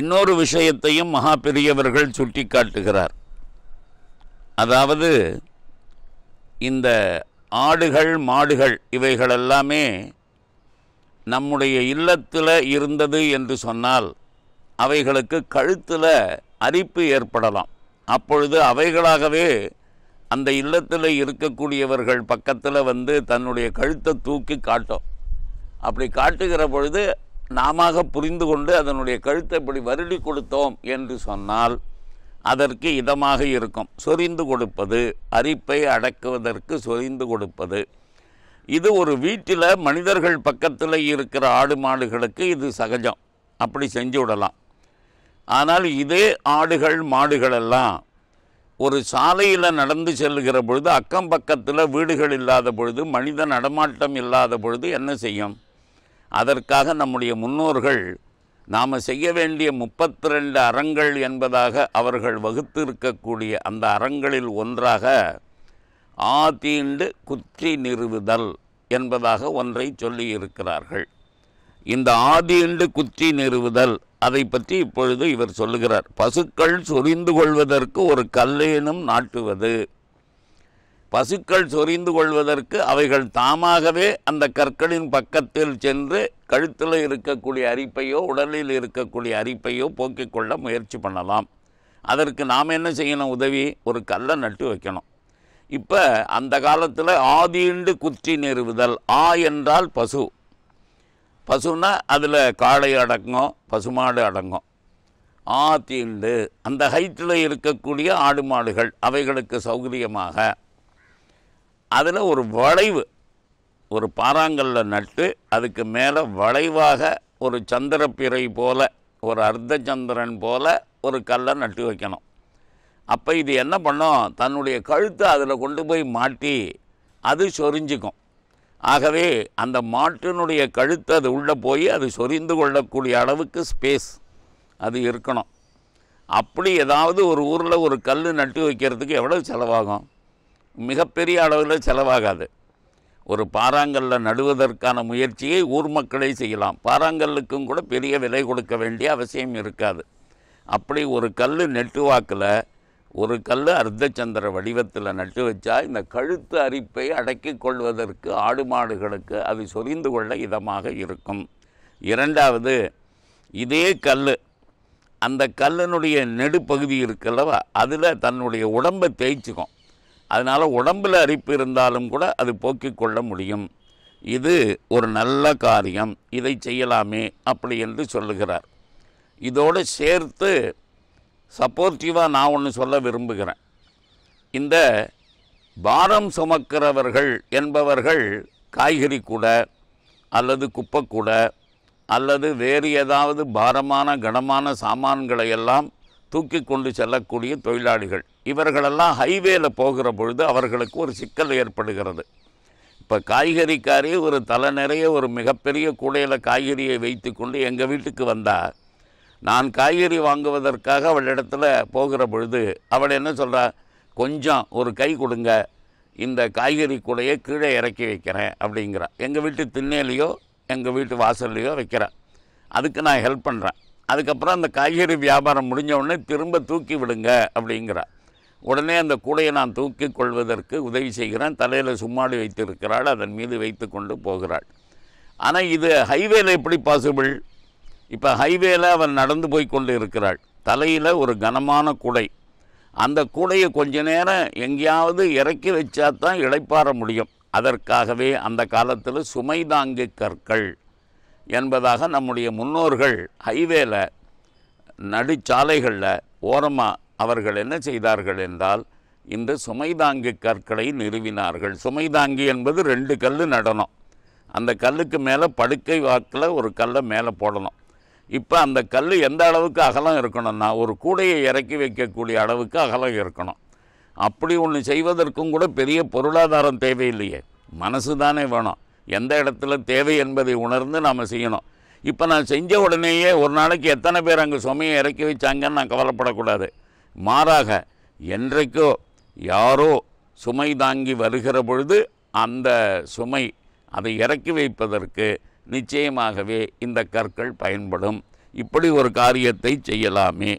இன்னொரு விஷயத்தையும் மகா பெரியவர்கள் சுட்டி காட்டுகிறார் அதாவது இந்த ஆடுகள் மாடுகள் இவைகள் எல்லாமே நம்முடைய இல்லத்தில் இருந்தது என்று சொன்னால் அவைகளுக்கு கழுத்தில் அரிப்பு ஏற்படலாம் அப்பொழுது அவைகளாகவே அந்த இல்லத்தில் இருக்கக்கூடியவர்கள் பக்கத்தில் வந்து தன்னுடைய கழுத்தை தூக்கி காட்டும் அப்படி காட்டுகிற பொழுது நாம புரிந்து கொண்டு அதனுடைய கழுத்தை இப்படி வருடி கொடுத்தோம் என்று சொன்னால் அதற்கு இதமாக இருக்கும் சொரிந்து கொடுப்பது அரிப்பை அடக்குவதற்கு சொரிந்து கொடுப்பது இது ஒரு வீட்டில் மனிதர்கள் பக்கத்தில் இருக்கிற ஆடு மாடுகளுக்கு இது சகஜம் அப்படி செஞ்சு விடலாம் ஆனால் இதே ஆடுகள் மாடுகளெல்லாம் ஒரு சாலையில் நடந்து செல்கிற பொழுது அக்கம் பக்கத்தில் வீடுகள் இல்லாத பொழுது மனித நடமாட்டம் இல்லாத பொழுது என்ன செய்யும் அதற்காக நம்முடைய முன்னோர்கள் நாம் செய்ய வேண்டிய முப்பத்தி ரெண்டு அறங்கள் என்பதாக அவர்கள் வகுத்து இருக்கக்கூடிய அந்த அறங்களில் ஒன்றாக ஆதீண்டு குற்றி நிறுவுதல் என்பதாக ஒன்றை சொல்லி இருக்கிறார்கள் இந்த ஆதீண்டு குற்றி நிறுவுதல் அதை பற்றி இப்பொழுது இவர் சொல்லுகிறார் பசுக்கள் சொரிந்து கொள்வதற்கு ஒரு கல்லேனும் நாட்டுவது பசுக்கள் சொரிந்து கொள்வதற்கு அவைகள் தாமாகவே அந்த கற்களின் பக்கத்தில் சென்று கழுத்தில் இருக்கக்கூடிய அரிப்பையோ உடலில் இருக்கக்கூடிய அரிப்பையோ போக்கிக் கொள்ள முயற்சி பண்ணலாம் அதற்கு நாம் என்ன செய்யணும் உதவி ஒரு கல்லை நட்டு வைக்கணும் இப்போ அந்த காலத்தில் ஆதீண்டு குற்றி நிறுவுதல் ஆ என்றால் பசு பசுனா அதில் காளை அடங்கும் பசுமாடு அடங்கும் ஆ தீண்டு அந்த ஹைட்டில் இருக்கக்கூடிய ஆடு மாடுகள் அவைகளுக்கு சௌகரியமாக அதில் ஒரு வளைவு ஒரு பாறாங்கல்ல நட்டு அதுக்கு மேலே வளைவாக ஒரு சந்திரப்பிறை போல் ஒரு அர்த்த சந்திரன் போல் ஒரு கல்லை நட்டு வைக்கணும் அப்போ இது என்ன பண்ணும் தன்னுடைய கழுத்தை அதில் கொண்டு போய் மாட்டி அது சொரிஞ்சிக்கும் ஆகவே அந்த மாட்டினுடைய கழுத்து அது உள்ளே போய் அது சொரிந்து கொள்ளக்கூடிய அளவுக்கு ஸ்பேஸ் அது இருக்கணும் அப்படி ஏதாவது ஒரு ஊரில் ஒரு கல் நட்டு வைக்கிறதுக்கு எவ்வளோ செலவாகும் மிகப்பெரிய அளவில் செலவாகாது ஒரு பாறாங்கல்ல நடுவதற்கான முயற்சியை ஊர் மக்களே செய்யலாம் பாறாங்கல்லுக்கும் கூட பெரிய விலை கொடுக்க வேண்டிய அவசியம் இருக்காது அப்படி ஒரு கல் நெட்டுவாக்கில் ஒரு கல் அர்த்தச்சந்திர வடிவத்தில் நட்டு வச்சா இந்த கழுத்து அரிப்பை அடக்கி கொள்வதற்கு ஆடு மாடுகளுக்கு அது சொரிந்து கொள்ள இதமாக இருக்கும் இரண்டாவது இதே கல் அந்த கல்லினுடைய நெடுப்பகுதி இருக்குல்லவா அதில் தன்னுடைய உடம்பை தேய்ச்சிக்கும் அதனால் உடம்பில் அரிப்பு இருந்தாலும் கூட அது போக்கிக் கொள்ள முடியும் இது ஒரு நல்ல காரியம் இதை செய்யலாமே அப்படி என்று சொல்லுகிறார் இதோடு சேர்த்து சப்போர்ட்டிவாக நான் ஒன்று சொல்ல விரும்புகிறேன் இந்த பாரம் சுமக்கிறவர்கள் என்பவர்கள் காய்கறி கூட அல்லது குப்பை கூட அல்லது வேறு ஏதாவது பாரமான கனமான சாமான்களை எல்லாம் தூக்கி கொண்டு செல்லக்கூடிய தொழிலாளிகள் இவர்களெல்லாம் ஹைவேல போகிற பொழுது அவர்களுக்கு ஒரு சிக்கல் ஏற்படுகிறது இப்போ காய்கறிக்காரே ஒரு தலை நிறைய ஒரு மிகப்பெரிய கூடையில் காய்கறியை வைத்து கொண்டு எங்கள் வீட்டுக்கு வந்தால் நான் காய்கறி வாங்குவதற்காக அவள் இடத்துல போகிற பொழுது அவள் என்ன சொல்கிறா கொஞ்சம் ஒரு கை கொடுங்க இந்த காய்கறி கூடையை கீழே இறக்கி வைக்கிறேன் அப்படிங்கிறான் எங்கள் வீட்டு திண்ணையிலையோ எங்கள் வீட்டு வாசல்லையோ வைக்கிறேன் அதுக்கு நான் ஹெல்ப் பண்ணுறேன் அதுக்கப்புறம் அந்த காய்கறி வியாபாரம் முடிஞ்ச உடனே திரும்ப தூக்கி விடுங்க அப்படிங்கிறா உடனே அந்த கூடையை நான் தூக்கி கொள்வதற்கு உதவி செய்கிறேன் தலையில் சும்மாடி வைத்திருக்கிறாள் அதன் மீது வைத்து கொண்டு போகிறாள் ஆனால் இது ஹைவேல எப்படி பாசிபிள் இப்போ ஹைவேல அவன் நடந்து போய் கொண்டு இருக்கிறாள் தலையில் ஒரு கனமான குடை அந்த கூடையை கொஞ்ச நேரம் எங்கேயாவது இறக்கி வச்சா தான் இழைப்பாற முடியும் அதற்காகவே அந்த காலத்தில் சுமை தாங்கு கற்கள் என்பதாக நம்முடைய முன்னோர்கள் ஹைவேல நடுச்சாலைகளில் ஓரமாக அவர்கள் என்ன செய்தார்கள் என்றால் இந்த சுமைதாங்கி கற்களை நிறுவினார்கள் சுமைதாங்கி என்பது ரெண்டு கல் நடணும் அந்த கல்லுக்கு மேலே படுக்கை வாக்கில் ஒரு கல்லை மேலே போடணும் இப்போ அந்த கல் எந்த அளவுக்கு அகலம் இருக்கணும்னா ஒரு கூடையை இறக்கி வைக்கக்கூடிய அளவுக்கு அகலம் இருக்கணும் அப்படி ஒன்று செய்வதற்கும் கூட பெரிய பொருளாதாரம் தேவையில்லையே மனசு தானே வேணும் எந்த இடத்துல தேவை என்பதை உணர்ந்து நாம் செய்யணும் இப்போ நான் செஞ்ச உடனேயே ஒரு நாளைக்கு எத்தனை பேர் அங்கே சுமையை இறக்கி வச்சாங்கன்னு நான் கவலைப்படக்கூடாது மாறாக என்றைக்கோ யாரோ சுமை தாங்கி வருகிற பொழுது அந்த சுமை அதை இறக்கி வைப்பதற்கு நிச்சயமாகவே இந்த கற்கள் பயன்படும் இப்படி ஒரு காரியத்தை செய்யலாமே